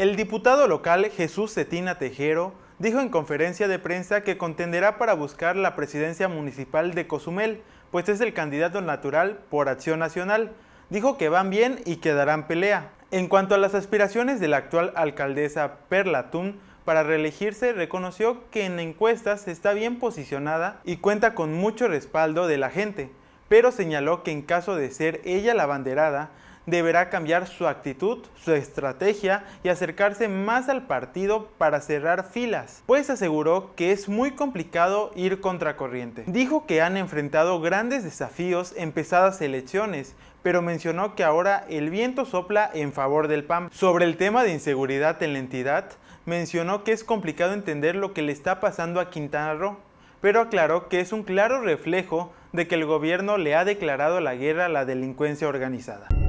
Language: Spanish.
El diputado local Jesús Cetina Tejero dijo en conferencia de prensa que contenderá para buscar la presidencia municipal de Cozumel, pues es el candidato natural por Acción Nacional. Dijo que van bien y que darán pelea. En cuanto a las aspiraciones de la actual alcaldesa Perla Tun para reelegirse, reconoció que en encuestas está bien posicionada y cuenta con mucho respaldo de la gente, pero señaló que en caso de ser ella la banderada, deberá cambiar su actitud, su estrategia y acercarse más al partido para cerrar filas, pues aseguró que es muy complicado ir contracorriente. Dijo que han enfrentado grandes desafíos en pesadas elecciones, pero mencionó que ahora el viento sopla en favor del PAM. Sobre el tema de inseguridad en la entidad, mencionó que es complicado entender lo que le está pasando a Quintana Roo, pero aclaró que es un claro reflejo de que el gobierno le ha declarado la guerra a la delincuencia organizada.